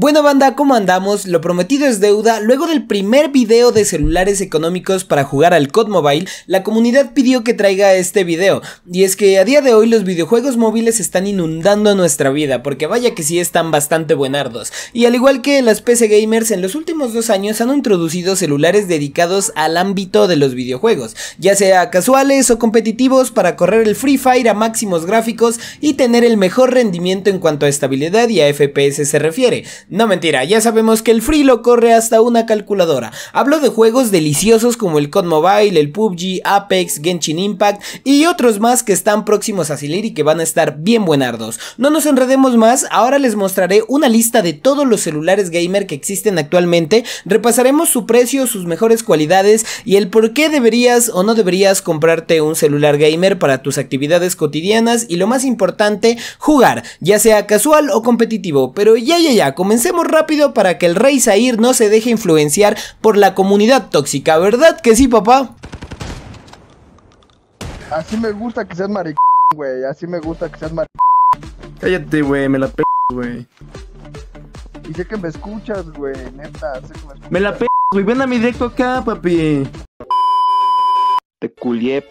Bueno banda, ¿cómo andamos? Lo prometido es deuda. Luego del primer video de celulares económicos para jugar al COD Mobile, la comunidad pidió que traiga este video. Y es que a día de hoy los videojuegos móviles están inundando nuestra vida, porque vaya que sí están bastante buenardos. Y al igual que las PC gamers, en los últimos dos años han introducido celulares dedicados al ámbito de los videojuegos, ya sea casuales o competitivos para correr el Free Fire a máximos gráficos y tener el mejor rendimiento en cuanto a estabilidad y a FPS se refiere. No mentira, ya sabemos que el frío corre hasta una calculadora. Hablo de juegos deliciosos como el COD Mobile, el PUBG, Apex, Genshin Impact y otros más que están próximos a salir y que van a estar bien buenardos. No nos enredemos más, ahora les mostraré una lista de todos los celulares gamer que existen actualmente, repasaremos su precio, sus mejores cualidades y el por qué deberías o no deberías comprarte un celular gamer para tus actividades cotidianas y lo más importante, jugar, ya sea casual o competitivo. Pero ya, ya, ya, comenzamos Pensemos rápido para que el rey Zair no se deje influenciar por la comunidad tóxica, ¿verdad que sí, papá? Así me gusta que seas maricón, güey. Así me gusta que seas maricón. Cállate, güey, me la p, güey. Y sé que me escuchas, güey, neta, sé que me Me la p, güey, ven a mi deco, acá, papi. Te culié,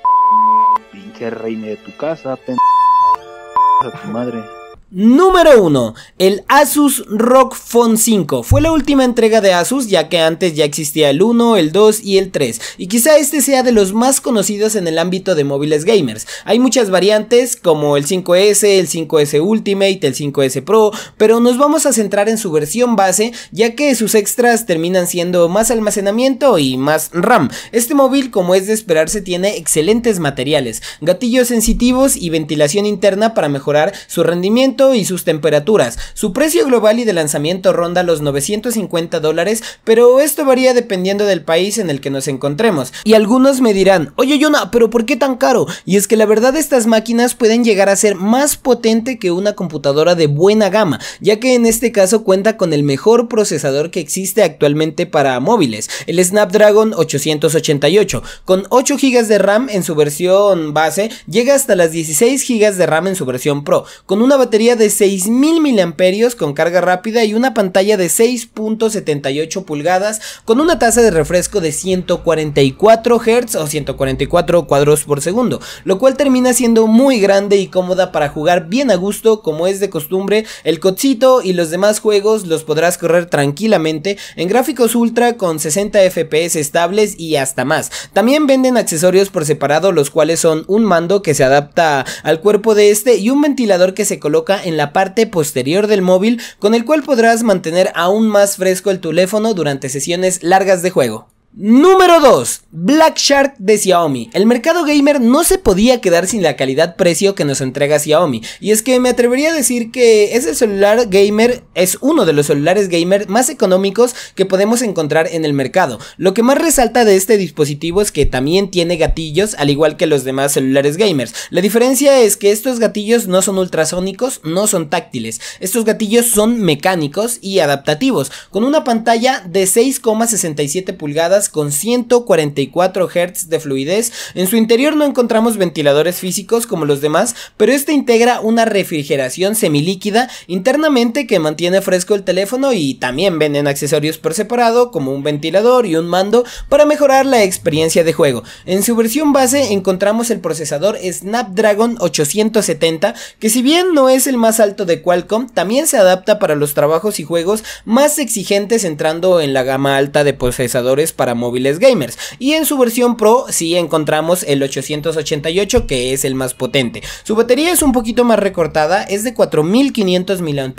pinche reina de tu casa, p a tu madre. Número 1. El Asus Rock Phone 5. Fue la última entrega de Asus ya que antes ya existía el 1, el 2 y el 3 y quizá este sea de los más conocidos en el ámbito de móviles gamers. Hay muchas variantes como el 5S, el 5S Ultimate, el 5S Pro, pero nos vamos a centrar en su versión base ya que sus extras terminan siendo más almacenamiento y más RAM. Este móvil como es de esperarse tiene excelentes materiales, gatillos sensitivos y ventilación interna para mejorar su rendimiento y sus temperaturas. Su precio global y de lanzamiento ronda los 950 dólares, pero esto varía dependiendo del país en el que nos encontremos. Y algunos me dirán, oye Jonah pero ¿por qué tan caro? Y es que la verdad estas máquinas pueden llegar a ser más potente que una computadora de buena gama, ya que en este caso cuenta con el mejor procesador que existe actualmente para móviles, el Snapdragon 888, con 8 GB de RAM en su versión base, llega hasta las 16 GB de RAM en su versión Pro, con una batería de 6000 mAh con carga rápida y una pantalla de 6.78 pulgadas con una tasa de refresco de 144 Hz o 144 cuadros por segundo, lo cual termina siendo muy grande y cómoda para jugar bien a gusto como es de costumbre, el cotito y los demás juegos los podrás correr tranquilamente en gráficos ultra con 60 FPS estables y hasta más. También venden accesorios por separado los cuales son un mando que se adapta al cuerpo de este y un ventilador que se coloca en la parte posterior del móvil con el cual podrás mantener aún más fresco el teléfono durante sesiones largas de juego. Número 2. Black Shark de Xiaomi. El mercado gamer no se podía quedar sin la calidad-precio que nos entrega Xiaomi. Y es que me atrevería a decir que ese celular gamer es uno de los celulares gamer más económicos que podemos encontrar en el mercado. Lo que más resalta de este dispositivo es que también tiene gatillos al igual que los demás celulares gamers. La diferencia es que estos gatillos no son ultrasónicos, no son táctiles. Estos gatillos son mecánicos y adaptativos, con una pantalla de 6,67 pulgadas con 144 Hz de fluidez. En su interior no encontramos ventiladores físicos como los demás, pero este integra una refrigeración semilíquida internamente que mantiene fresco el teléfono y también venden accesorios por separado como un ventilador y un mando para mejorar la experiencia de juego. En su versión base encontramos el procesador Snapdragon 870 que si bien no es el más alto de Qualcomm, también se adapta para los trabajos y juegos más exigentes entrando en la gama alta de procesadores para móviles gamers. Y en su versión Pro si encontramos el 888 que es el más potente. Su batería es un poquito más recortada, es de 4500 mAh,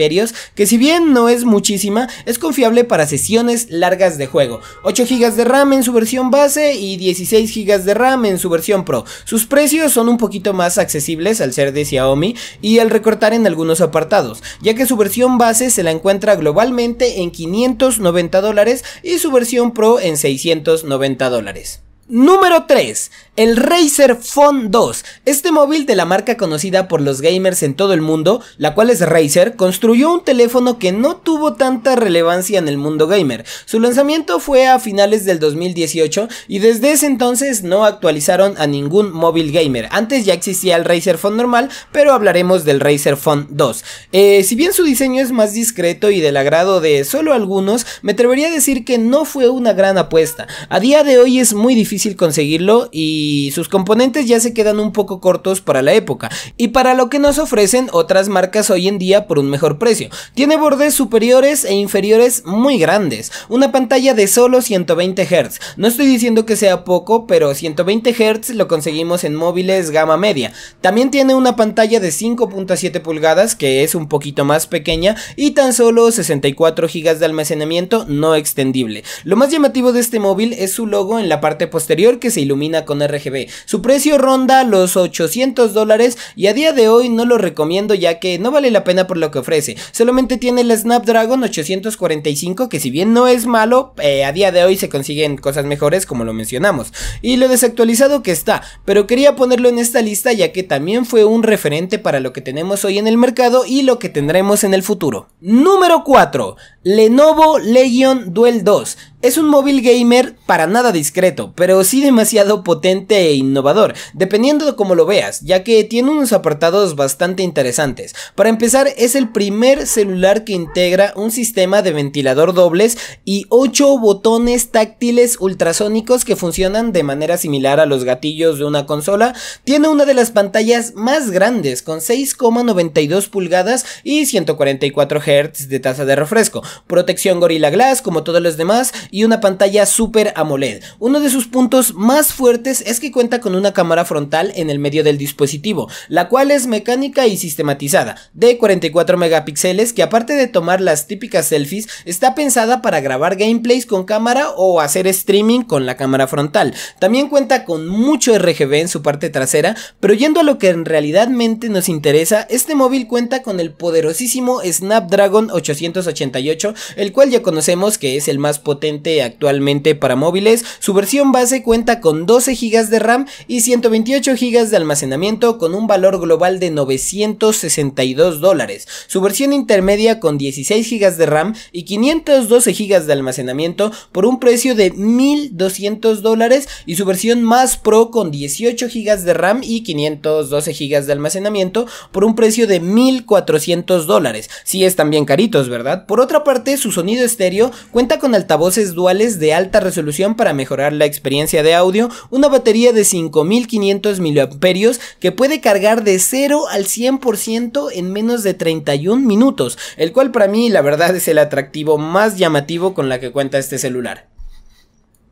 que si bien no es muchísima, es confiable para sesiones largas de juego. 8 GB de RAM en su versión base y 16 GB de RAM en su versión Pro. Sus precios son un poquito más accesibles al ser de Xiaomi y al recortar en algunos apartados, ya que su versión base se la encuentra globalmente en 590 dólares y su versión Pro en 600 690 dólares. Número 3. El Razer Phone 2, este móvil de la marca conocida por los gamers en todo el mundo, la cual es Razer, construyó un teléfono que no tuvo tanta relevancia en el mundo gamer. Su lanzamiento fue a finales del 2018 y desde ese entonces no actualizaron a ningún móvil gamer. Antes ya existía el Razer Phone normal, pero hablaremos del Razer Phone 2. Eh, si bien su diseño es más discreto y del agrado de solo algunos, me atrevería a decir que no fue una gran apuesta. A día de hoy es muy difícil conseguirlo y y sus componentes ya se quedan un poco cortos para la época y para lo que nos ofrecen otras marcas hoy en día por un mejor precio. Tiene bordes superiores e inferiores muy grandes, una pantalla de solo 120 Hz. No estoy diciendo que sea poco, pero 120 Hz lo conseguimos en móviles gama media. También tiene una pantalla de 5.7 pulgadas que es un poquito más pequeña y tan solo 64 GB de almacenamiento no extendible. Lo más llamativo de este móvil es su logo en la parte posterior que se ilumina con RGB su precio ronda los 800 dólares y a día de hoy no lo recomiendo ya que no vale la pena por lo que ofrece. Solamente tiene el Snapdragon 845 que si bien no es malo, eh, a día de hoy se consiguen cosas mejores como lo mencionamos. Y lo desactualizado que está, pero quería ponerlo en esta lista ya que también fue un referente para lo que tenemos hoy en el mercado y lo que tendremos en el futuro. Número 4. Lenovo Legion Duel 2. Es un móvil gamer para nada discreto, pero sí demasiado potente e innovador, dependiendo de cómo lo veas, ya que tiene unos apartados bastante interesantes. Para empezar, es el primer celular que integra un sistema de ventilador dobles y 8 botones táctiles ultrasónicos que funcionan de manera similar a los gatillos de una consola. Tiene una de las pantallas más grandes, con 6,92 pulgadas y 144 Hz de tasa de refresco, protección Gorilla Glass como todos los demás, y una pantalla Super AMOLED. Uno de sus puntos más fuertes es que cuenta con una cámara frontal en el medio del dispositivo, la cual es mecánica y sistematizada, de 44 megapíxeles que aparte de tomar las típicas selfies, está pensada para grabar gameplays con cámara o hacer streaming con la cámara frontal. También cuenta con mucho RGB en su parte trasera, pero yendo a lo que en realidad nos interesa, este móvil cuenta con el poderosísimo Snapdragon 888, el cual ya conocemos que es el más potente actualmente para móviles. Su versión base cuenta con 12 GB de RAM y 128 GB de almacenamiento con un valor global de 962 dólares. Su versión intermedia con 16 GB de RAM y 512 GB de almacenamiento por un precio de 1200 dólares y su versión más pro con 18 GB de RAM y 512 GB de almacenamiento por un precio de 1400 dólares. Si sí, están bien caritos, ¿verdad? Por otra parte, su sonido estéreo cuenta con altavoces duales de alta resolución para mejorar la experiencia de audio, una batería de 5500 mAh que puede cargar de 0 al 100% en menos de 31 minutos, el cual para mí la verdad es el atractivo más llamativo con la que cuenta este celular.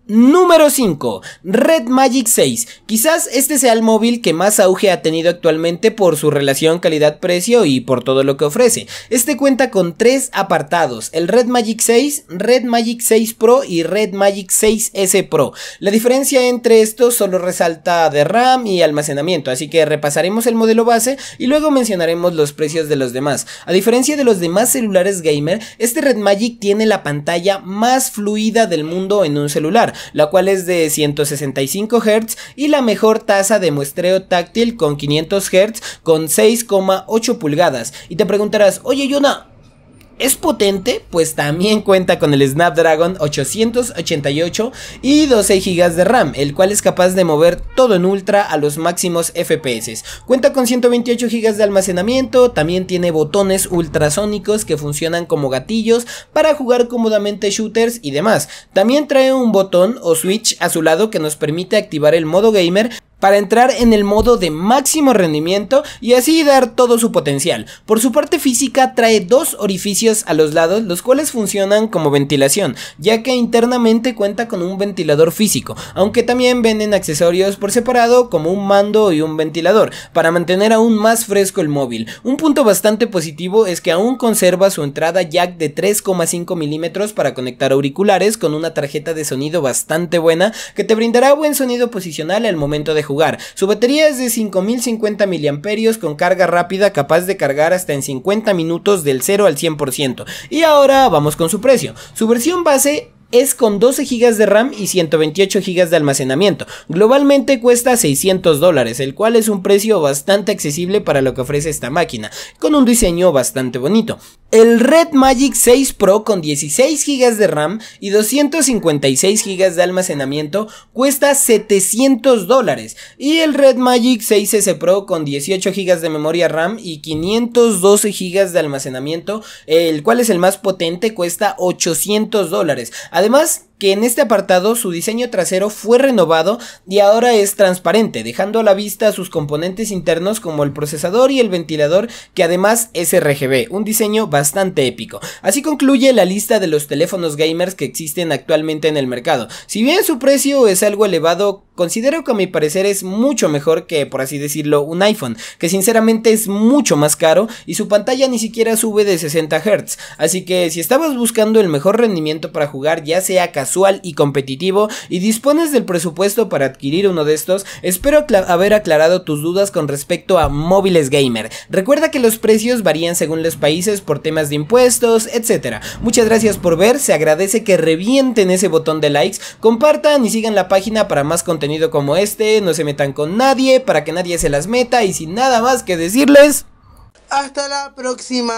Número 5. Red Magic 6. Quizás este sea el móvil que más auge ha tenido actualmente por su relación calidad-precio y por todo lo que ofrece. Este cuenta con tres apartados, el Red Magic 6, Red Magic 6 Pro y Red Magic 6S Pro. La diferencia entre estos solo resalta de RAM y almacenamiento, así que repasaremos el modelo base y luego mencionaremos los precios de los demás. A diferencia de los demás celulares gamer, este Red Magic tiene la pantalla más fluida del mundo en un celular la cual es de 165 Hz y la mejor tasa de muestreo táctil con 500 Hz con 6,8 pulgadas. Y te preguntarás, oye Yuna es potente, pues también cuenta con el Snapdragon 888 y 12 GB de RAM, el cual es capaz de mover todo en ultra a los máximos FPS. Cuenta con 128 GB de almacenamiento, también tiene botones ultrasónicos que funcionan como gatillos para jugar cómodamente shooters y demás. También trae un botón o switch a su lado que nos permite activar el modo gamer para entrar en el modo de máximo rendimiento y así dar todo su potencial. Por su parte física trae dos orificios a los lados los cuales funcionan como ventilación, ya que internamente cuenta con un ventilador físico, aunque también venden accesorios por separado como un mando y un ventilador, para mantener aún más fresco el móvil. Un punto bastante positivo es que aún conserva su entrada jack de 3,5 milímetros para conectar auriculares con una tarjeta de sonido bastante buena que te brindará buen sonido posicional al momento de jugar su batería es de 5050 mAh con carga rápida capaz de cargar hasta en 50 minutos del 0 al 100%. Y ahora vamos con su precio. Su versión base es con 12 GB de RAM y 128 GB de almacenamiento. Globalmente cuesta 600 dólares, el cual es un precio bastante accesible para lo que ofrece esta máquina, con un diseño bastante bonito. El Red Magic 6 Pro con 16 GB de RAM y 256 GB de almacenamiento cuesta 700 dólares y el Red Magic 6S Pro con 18 GB de memoria RAM y 512 GB de almacenamiento, el cual es el más potente, cuesta 800 dólares. Además, que en este apartado su diseño trasero fue renovado y ahora es transparente, dejando a la vista sus componentes internos como el procesador y el ventilador que además es RGB, un diseño bastante épico. Así concluye la lista de los teléfonos gamers que existen actualmente en el mercado. Si bien su precio es algo elevado, considero que a mi parecer es mucho mejor que, por así decirlo, un iPhone, que sinceramente es mucho más caro y su pantalla ni siquiera sube de 60 Hz. Así que si estabas buscando el mejor rendimiento para jugar, ya sea casual y competitivo y dispones del presupuesto para adquirir uno de estos, espero haber aclarado tus dudas con respecto a móviles gamer. Recuerda que los precios varían según los países por temas de impuestos, etc. Muchas gracias por ver, se agradece que revienten ese botón de likes, compartan y sigan la página para más contenido como este, no se metan con nadie para que nadie se las meta y sin nada más que decirles... Hasta la próxima.